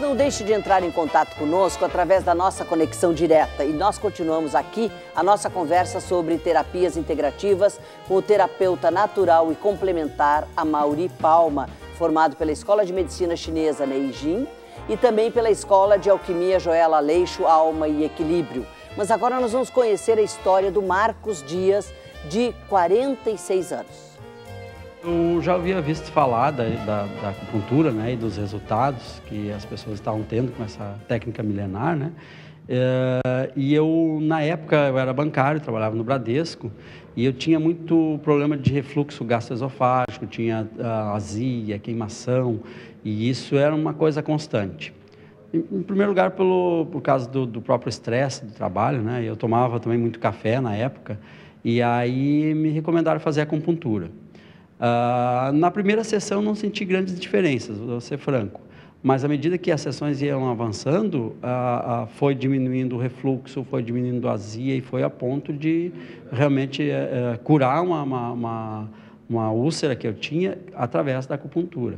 Não deixe de entrar em contato conosco através da nossa conexão direta e nós continuamos aqui a nossa conversa sobre terapias integrativas com o terapeuta natural e complementar Amauri Palma, formado pela Escola de Medicina Chinesa Neijin e também pela Escola de Alquimia Joela Leixo Alma e Equilíbrio. Mas agora nós vamos conhecer a história do Marcos Dias, de 46 anos. Eu já havia visto falar da, da, da, acupuntura né, e dos resultados que as pessoas estavam tendo com essa técnica milenar, né? É, e eu, na época, eu era bancário, trabalhava no Bradesco, e eu tinha muito problema de refluxo gastroesofágico, tinha ah, azia, queimação, e isso era uma coisa constante. Em, em primeiro lugar, pelo, por causa do, do próprio estresse do trabalho, né? Eu tomava também muito café na época, e aí me recomendaram fazer acupuntura. Ah, na primeira sessão não senti grandes diferenças, vou ser franco. Mas à medida que as sessões iam avançando, ah, ah, foi diminuindo o refluxo, foi diminuindo a azia e foi a ponto de realmente eh, eh, curar uma, uma, uma, uma úlcera que eu tinha através da acupuntura.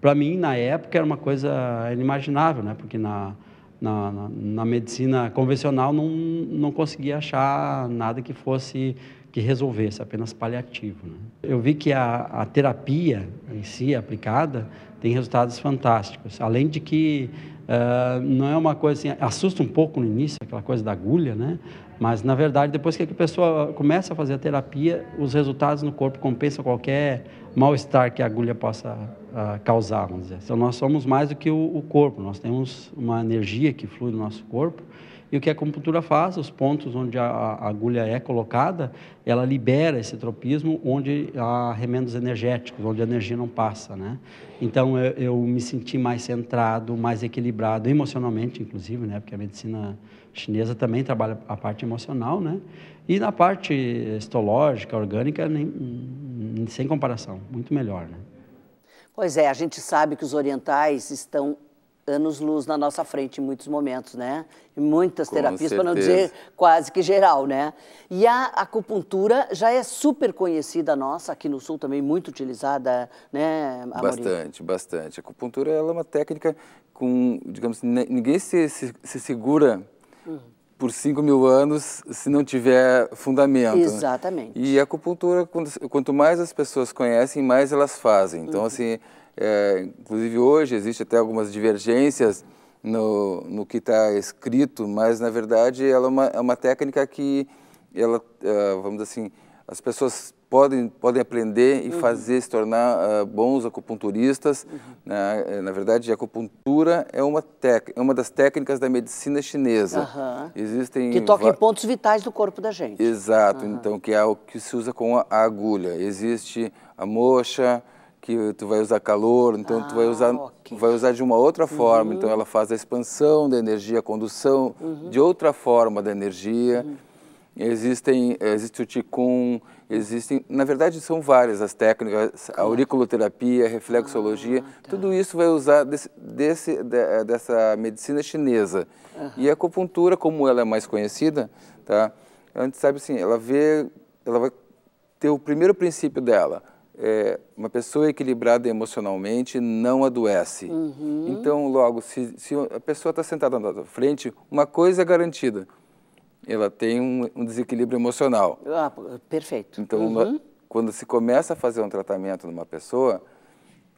Para mim, na época, era uma coisa inimaginável, né? porque na, na, na, na medicina convencional não, não conseguia achar nada que fosse que resolvesse, apenas paliativo. Né? Eu vi que a, a, terapia em si aplicada tem resultados fantásticos, além de que uh, não é uma coisa assim, assusta um pouco no início, aquela coisa da agulha, né? mas na verdade depois que a pessoa começa a fazer a terapia, os resultados no corpo compensam qualquer mal-estar que a agulha possa uh, causar, vamos dizer. Assim. Então, nós somos mais do que o, o, corpo, nós temos uma energia que flui no nosso corpo. E o que a acupuntura faz, os pontos onde a, a agulha é colocada, ela libera esse tropismo onde há remendos energéticos, onde a energia não passa, né? Então eu, eu me senti mais centrado, mais equilibrado emocionalmente, inclusive, né? Porque a medicina chinesa também trabalha a parte emocional, né? E na parte histológica, orgânica, nem, sem comparação, muito melhor, né? Pois é, a gente sabe que os orientais estão anos-luz na nossa frente em muitos momentos, né? E muitas Com terapias, para não dizer quase que geral, né? E a acupuntura já é super conhecida nossa, aqui no Sul também muito utilizada, né, Amorim? Bastante, bastante. A acupuntura ela é uma técnica com, digamos, ninguém se, se, se segura uhum por 5 mil anos se não tiver fundamento. Né? Exatamente. Né? E a acupuntura, quanto mais as pessoas conhecem, mais elas fazem. Então, uhum. assim, é, inclusive hoje existe até algumas divergências no, no que está escrito, mas na verdade ela é uma, é uma técnica que, ela, é, vamos dizer assim, as pessoas podem, podem aprender e uhum. fazer, se tornar uh, bons acupunturistas. Uhum. Né? Eh, na verdade, a acupuntura é uma, tec, é uma das técnicas da medicina chinesa. Uhum. Existem que toca em pontos vitais do corpo da gente. Exato, então, que é o que se usa com a, agulha. Existe a moxa, que tu vai usar calor, então ah, tu vai ah, usar, okay. vai usar de uma outra forma. Então, uhum. ela faz a expansão da energia, a condução uhum. de outra forma da energia. Uhum. Existem, existe o ticum, existem, na verdade são várias as técnicas, a auriculoterapia, reflexologia, ah, tá. tudo isso vai usar desse, desse de, dessa medicina chinesa. Uhum. E a acupuntura, como ela é mais conhecida, tá? A gente sabe assim, ela vê, ela vai ter o primeiro princípio dela, é, uma pessoa equilibrada emocionalmente não adoece. Uhum. Então, logo, se, se a pessoa está sentada na frente, uma coisa é garantida, ela tem um, um desequilíbrio emocional. Ah, perfeito. Então, uhum. quando se começa a fazer um tratamento numa pessoa,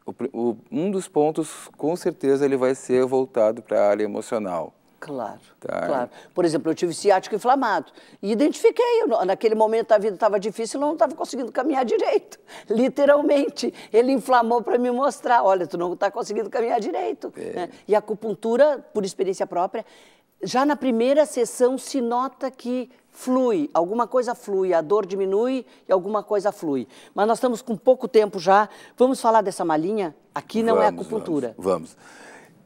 o, o, um dos pontos, com certeza, ele vai ser voltado para a área emocional. Claro, tá. claro. Por exemplo, eu tive ciático inflamado e identifiquei. Eu, naquele momento a vida estava difícil, eu não estava conseguindo caminhar direito. Literalmente, ele inflamou para me mostrar, olha, tu não está conseguindo caminhar direito. É. Né? E a acupuntura, por experiência própria, já na primeira sessão se nota que flui, alguma coisa flui, a dor diminui e alguma coisa flui. Mas nós estamos com pouco tempo já. Vamos falar dessa malinha? Aqui não é vamos, é acupuntura. Vamos. vamos.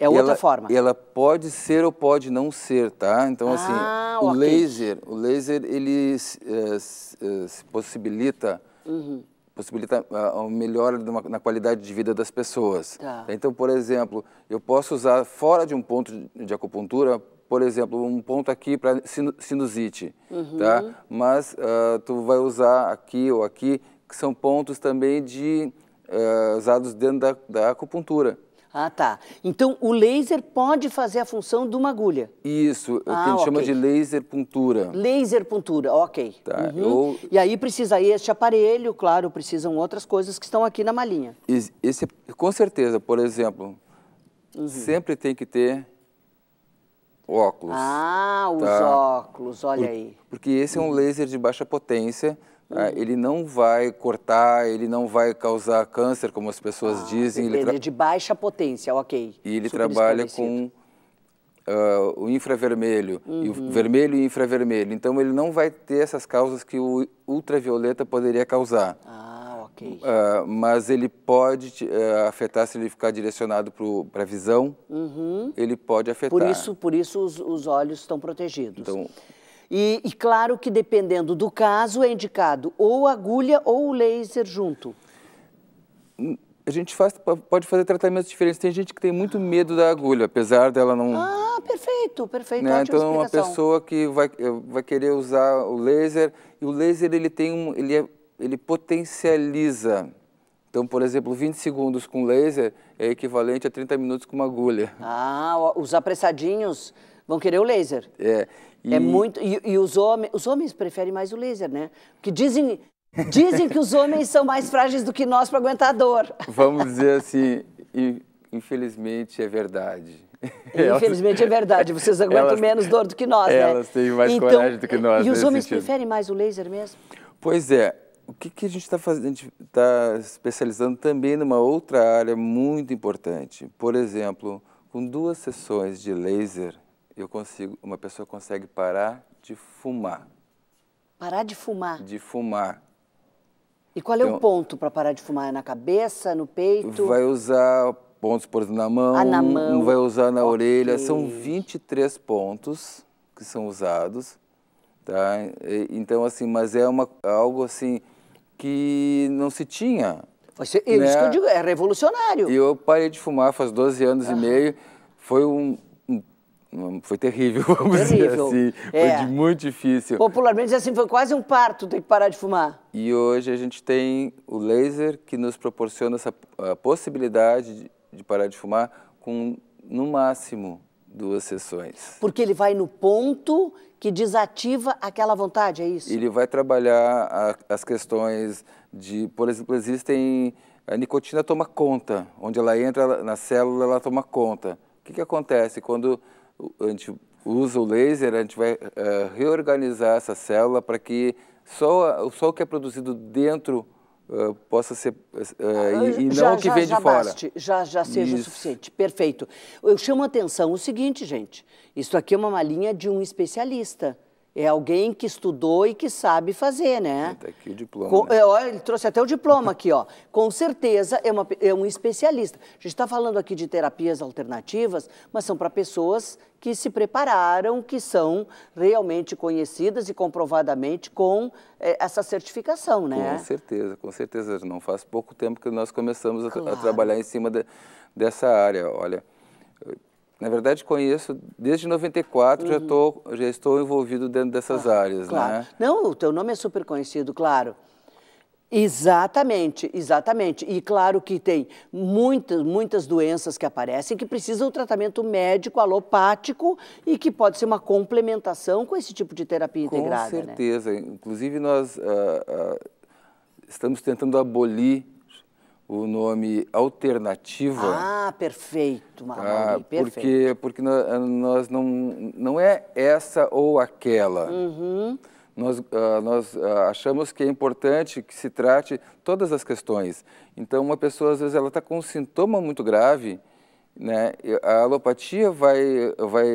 É outra ela, forma. Ela pode ser ou pode não ser, tá? Então assim, ah, o laser, o laser ele é, se possibilita uhum. possibilita a, ah, a melhora uma, na qualidade de vida das pessoas. Tá. Então, por exemplo, eu posso usar fora de um ponto de acupuntura por exemplo, um ponto aqui para sinusite, uhum. tá? Mas uh, tu vai usar aqui ou aqui, que são pontos também de uh, usados dentro da, da acupuntura. Ah, tá. Então o laser pode fazer a função de uma agulha. Isso, ah, que a gente okay. chama de laser puntura. Laser puntura, ok. Tá, uhum. ou... E aí precisa este aparelho, claro, precisam outras coisas que estão aqui na malinha. Esse, com certeza, por exemplo, uhum. sempre tem que ter óculos. Ah, os tá? óculos, olha Por, aí. Porque esse é um hum. laser de baixa potência, Uhum. Ele não vai cortar, ele não vai causar câncer, como as pessoas ah, dizem. Ele, é de baixa potência, ok. E ele Super trabalha com uh, o infravermelho, uhum. e o uhum. vermelho e infravermelho. Então, ele não vai ter essas causas que o ultravioleta poderia causar. Ah. Uh, mas ele pode uh, afetar se ele ficar direcionado para a visão. Uhum. Ele pode afetar. Por isso, por isso os, os olhos estão protegidos. Então, e, e, claro que dependendo do caso é indicado ou agulha ou laser junto. Hum, a gente faz, pode fazer tratamentos diferentes. Tem gente que tem muito medo da agulha, apesar dela não. Ah, perfeito, perfeito. Né? Então é uma pessoa que vai, eh, vai querer usar o laser e o laser ele tem um, ele é ele potencializa. Então, por exemplo, 20 segundos com laser é equivalente a 30 minutos com uma agulha. Ah, os apressadinhos vão querer o laser. É. é e... É muito. E, e os homens, os homens preferem mais o laser, né? Porque dizem, dizem que os homens são mais frágeis do que nós para aguentar a dor. Vamos dizer assim, infelizmente é verdade. Infelizmente é verdade, vocês aguentam elas, menos dor do que nós, elas né? Elas têm mais então, coragem do que nós. E os homens sentido. preferem mais o laser mesmo? Pois é, o que, que a gente está fazendo? A gente está especializando também numa outra área muito importante. Por exemplo, com duas sessões de laser, eu consigo, uma pessoa consegue parar de fumar. Parar de fumar? De fumar. E qual é então, o ponto para parar de fumar? É na cabeça, no peito? Vai usar pontos, por exemplo, na mão. Ah, na mão. Vai usar na okay. orelha. São 23 pontos que são usados. Tá? Então, assim, mas é uma, algo assim que não se tinha. Você, né? Isso que eu né? digo, é revolucionário. E eu parei de fumar faz 12 anos ah. e meio. Foi um, foi terrível, vamos terrível. dizer assim. É. Foi muito difícil. Popularmente, assim, foi quase um parto ter que parar de fumar. E hoje a gente tem o laser que nos proporciona essa possibilidade de, parar de fumar com, no máximo, duas sessões. Porque ele vai no ponto que desativa aquela vontade, é isso? Ele vai trabalhar a, as questões de, por exemplo, existem a nicotina toma conta, onde ela entra na célula, ela toma conta. O que, que acontece quando a gente usa o laser? A gente vai uh, reorganizar essa célula para que só, só o que é produzido dentro eh, possa ser uh, e, e, já, não o que vem já de fora. Baste, já, já seja Isso. o suficiente. Perfeito. Eu chamo a atenção o seguinte, gente. Isso aqui é uma malinha de um especialista. É alguém que estudou e que sabe fazer, né? Tá aqui o diploma. Com, ó, né? é, ele trouxe até o diploma aqui, ó. Com certeza é, uma, é um especialista. A gente está falando aqui de terapias alternativas, mas são para pessoas que se prepararam, que são realmente conhecidas e comprovadamente com é, essa certificação, né? Com certeza, com certeza. Não faz pouco tempo que nós começamos a, claro. a trabalhar em cima de, dessa área. Olha, na verdade, conheço desde 94, uhum. já, tô, já estou envolvido dentro dessas ah, áreas. Né? Claro. Né? Não, o teu nome é super conhecido, claro. Exatamente, exatamente. E claro que tem muitas, muitas doenças que aparecem que precisam de tratamento médico alopático e que pode ser uma complementação com esse tipo de terapia com integrada. Com né? certeza. Né? Inclusive, nós uh, uh, estamos tentando abolir o nome alternativa. Ah, perfeito, Marlon ah, perfeito. Porque, porque ah, nós não, não é essa ou aquela. Uhum. Nós, ah, nós achamos que é importante que se trate todas as questões. Então, uma pessoa, às vezes, ela está com um sintoma muito grave, né? A alopatia vai, vai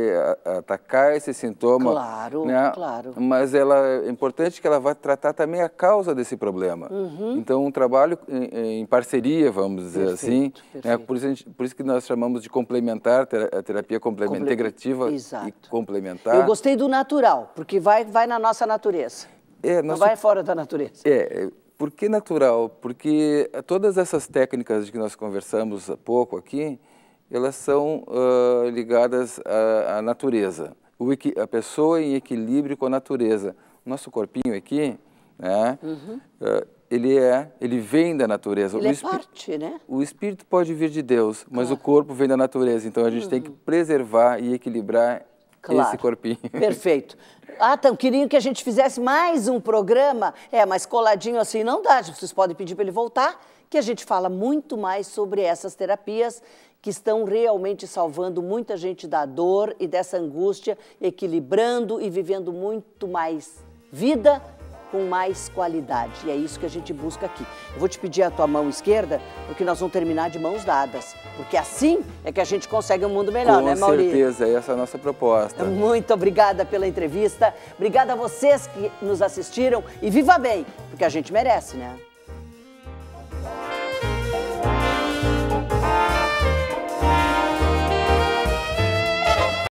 atacar esse sintoma. Claro, né? claro. Mas ela, é importante que ela vá tratar também a causa desse problema. Uhum. Então, um trabalho em, em parceria, vamos dizer perfeito, assim. Né? Perfeito. Né? Por, isso gente, por, isso que nós chamamos de complementar, a terapia complementar, Comple... integrativa Exato. e complementar. Eu gostei do natural, porque vai, vai na nossa natureza. É, nosso... Não vai fora da natureza. É, é, por que natural? Porque todas essas técnicas de que nós conversamos há pouco aqui, elas são uh, ligadas à, à natureza. a pessoa em equilíbrio com a natureza. Nosso corpinho aqui, né? Uhum. Uh, ele é, ele vem da natureza. Ele o é parte, né? O espírito pode vir de Deus, mas claro. o corpo vem da natureza. Então a gente uhum. tem que uhum. preservar e equilibrar claro. esse corpinho. Perfeito. Ah, tá, então, queriam que a gente fizesse mais um programa. É, mas coladinho assim não dá. Vocês podem pedir para ele voltar, que a gente fala muito mais sobre essas terapias que estão realmente salvando muita gente da dor e dessa angústia, equilibrando e vivendo muito mais vida com mais qualidade. E é isso que a gente busca aqui. Eu vou te pedir a tua mão esquerda, porque nós vamos terminar de mãos dadas. Porque assim é que a gente consegue um mundo melhor, com né, Maurício? Com certeza, essa é a nossa proposta. Muito obrigada pela entrevista. Obrigada a vocês que nos assistiram. E viva bem, porque a gente merece, né?